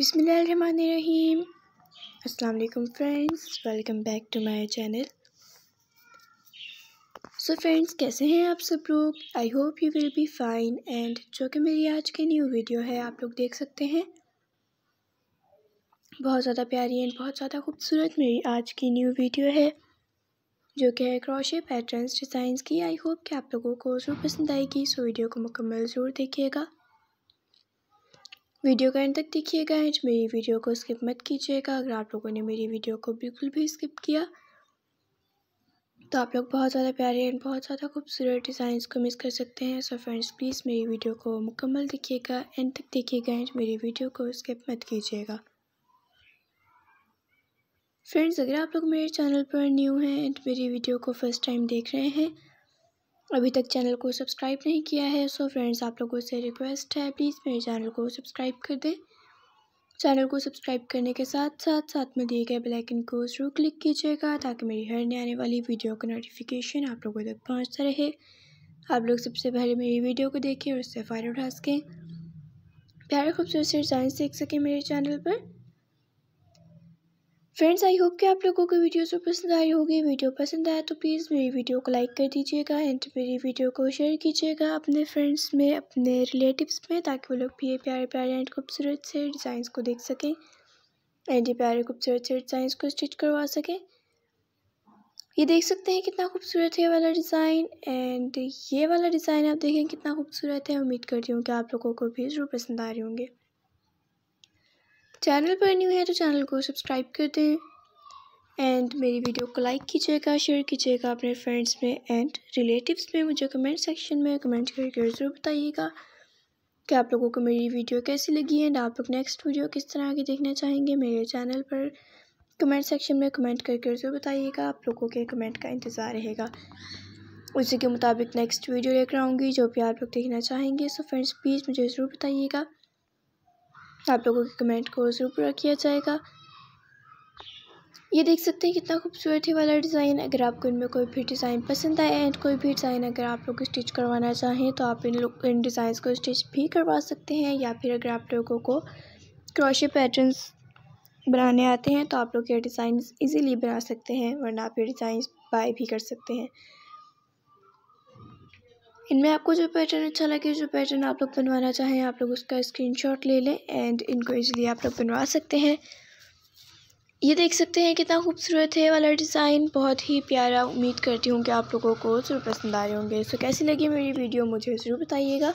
बिसमीम अस्सलाम friends welcome back to my channel so friends कैसे हैं आप सब लोग I hope you will be fine and जो कि मेरी आज की न्यू वीडियो है आप लोग देख सकते हैं बहुत ज़्यादा प्यारी एंड बहुत ज़्यादा खूबसूरत मेरी आज की न्यू वीडियो है जो कि है क्रॉशे पैटर्न्स डिज़ाइंस की आई होप कि आप लोगों को ज़रूर पसंद आएगी सो वीडियो को मुकम्मल ज़रूर देखिएगा वीडियो का एंड तक देखिएगा एंड मेरी वीडियो को स्किप मत कीजिएगा अगर आप लोगों ने मेरी वीडियो को बिल्कुल भी स्किप किया तो आप लोग बहुत ज़्यादा प्यारे एंड बहुत ज़्यादा खूबसूरत डिज़ाइंस को मिस कर सकते हैं सो फ्रेंड्स प्लीज़ मेरी वीडियो को मुकम्मल देखिएगा एंड तक देखिएगा एंड मेरी वीडियो को स्किप मत कीजिएगा फ्रेंड्स अगर आप लोग मेरे चैनल पर न्यू हैं एंड मेरी वीडियो को फर्स्ट टाइम देख रहे हैं अभी तक चैनल को सब्सक्राइब नहीं किया है सो फ्रेंड्स आप लोगों से रिक्वेस्ट है प्लीज़ मेरे चैनल को सब्सक्राइब कर दें चैनल को सब्सक्राइब करने के साथ साथ साथ में दिए गए बेल आइकन को ज़रूर क्लिक कीजिएगा ताकि मेरी हर नई आने वाली वीडियो का नोटिफिकेशन आप लोगों तक पहुंचता रहे आप लोग सबसे पहले मेरी वीडियो को देखें और उससे फ़ायदा उठा सकें प्यारे खूबसूरत डिज़ाइन सीख सकें मेरे चैनल पर फ्रेंड्स आई होप कि आप लोगों को वीडियो से पसंद आई होगी वीडियो पसंद आया तो प्लीज़ मेरी वीडियो को लाइक कर दीजिएगा एंड मेरी वीडियो को शेयर कीजिएगा अपने फ्रेंड्स में अपने रिलेटिव्स में ताकि वो लोग भी ये प्यारे प्यारे एंड खूबसूरत से डिज़ाइंस को देख सकें एंड ये प्यारे खूबसूरत से डिज़ाइंस को स्टिच करवा सकें ये देख सकते हैं कितना खूबसूरत है ये वाला डिज़ाइन एंड ये वाला डिज़ाइन आप देखें कितना खूबसूरत है उम्मीद करती हूँ कि आप लोगों को भी ज़रूर पसंद आ रही होंगे चैनल पर न्यू है तो चैनल को सब्सक्राइब कर दें एंड मेरी वीडियो को लाइक कीजिएगा शेयर कीजिएगा अपने फ्रेंड्स में एंड रिलेटिव्स में मुझे कमेंट सेक्शन में कमेंट करके ज़रूर बताइएगा कि आप लोगों को मेरी वीडियो कैसी लगी एंड आप लोग नेक्स्ट वीडियो किस तरह की देखना चाहेंगे मेरे चैनल पर कमेंट सेक्शन में कमेंट करके ज़रूर बताइएगा आप लोगों के कमेंट का इंतज़ार रहेगा उसी के मुताबिक नेक्स्ट वीडियो लेकर आऊँगी जो भी आप लोग देखना चाहेंगे सो फ्रेंड्स प्लीज़ मुझे ज़रूर बताइएगा आप लोगों के कमेंट को ज़रूर पूरा किया जाएगा ये देख सकते हैं कितना खूबसूरत ही वाला डिज़ाइन अगर आपको इनमें कोई भी डिज़ाइन पसंद आए एंड कोई भी डिज़ाइन अगर आप लोग स्टिच करवाना चाहें तो आप इन लोग इन डिज़ाइन को स्टिच भी करवा सकते हैं या फिर अगर आप लोगों को क्रोशे पैटर्न्स बनाने आते हैं तो आप लोग ये डिज़ाइन इजीली बना सकते हैं वरना आप ये डिज़ाइन बाय भी कर सकते हैं इनमें आपको जो पैटर्न अच्छा लगे जो पैटर्न आप लोग बनवाना चाहें आप लोग उसका स्क्रीनशॉट ले लें एंड इनको इजीली आप लोग बनवा सकते हैं ये देख सकते हैं कितना खूबसूरत है वाला डिज़ाइन बहुत ही प्यारा उम्मीद करती हूँ कि आप लोगों को ज़रूर पसंद आ रहे होंगे सो कैसी लगी मेरी वीडियो मुझे ज़रूर बताइएगा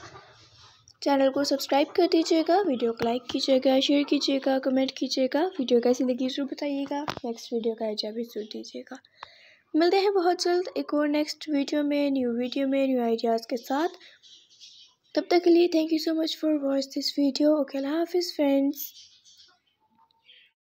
चैनल को सब्सक्राइब कर दीजिएगा वीडियो को लाइक कीजिएगा शेयर कीजिएगा कमेंट कीजिएगा वीडियो कैसी लगी ज़रूर बताइएगा नेक्स्ट वीडियो का एजा भी ज़रूर दीजिएगा मिलते हैं बहुत जल्द एक और नेक्स्ट वीडियो में न्यू वीडियो में न्यू आइडियाज़ के साथ तब तक के लिए thank you so much for watch this video okay हाफिज़ फ्रेंड्स